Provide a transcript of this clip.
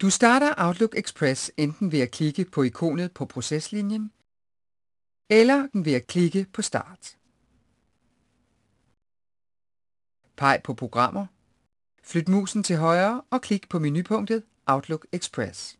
Du starter Outlook Express enten ved at klikke på ikonet på proceslinjen, eller ved at klikke på Start. Peg på Programmer, flyt musen til højre og klik på menupunktet Outlook Express.